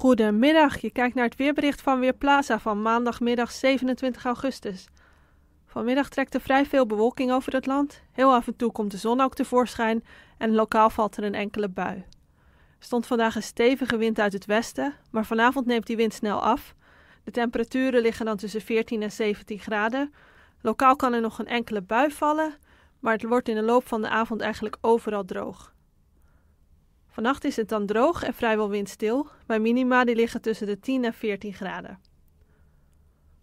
Goedemiddag, je kijkt naar het weerbericht van Weerplaza van maandagmiddag 27 augustus. Vanmiddag trekt er vrij veel bewolking over het land. Heel af en toe komt de zon ook tevoorschijn en lokaal valt er een enkele bui. Er stond vandaag een stevige wind uit het westen, maar vanavond neemt die wind snel af. De temperaturen liggen dan tussen 14 en 17 graden. Lokaal kan er nog een enkele bui vallen, maar het wordt in de loop van de avond eigenlijk overal droog. Vannacht is het dan droog en vrijwel windstil, maar minima die liggen tussen de 10 en 14 graden.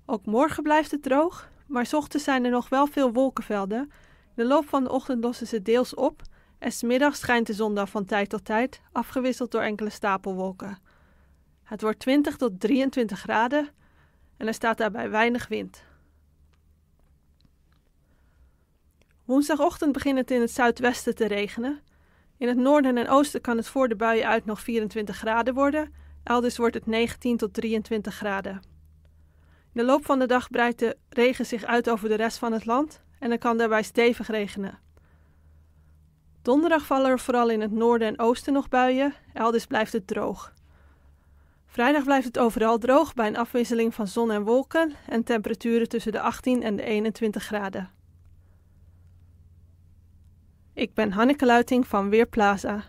Ook morgen blijft het droog, maar ochtends zijn er nog wel veel wolkenvelden. In de loop van de ochtend lossen ze deels op en smiddags schijnt de zon dan van tijd tot tijd, afgewisseld door enkele stapelwolken. Het wordt 20 tot 23 graden en er staat daarbij weinig wind. Woensdagochtend begint het in het zuidwesten te regenen in het noorden en oosten kan het voor de buien uit nog 24 graden worden, elders wordt het 19 tot 23 graden. In de loop van de dag breidt de regen zich uit over de rest van het land en er kan daarbij stevig regenen. Donderdag vallen er vooral in het noorden en oosten nog buien, elders blijft het droog. Vrijdag blijft het overal droog bij een afwisseling van zon en wolken en temperaturen tussen de 18 en de 21 graden. Ik ben Hanneke Luiting van Weerplaza.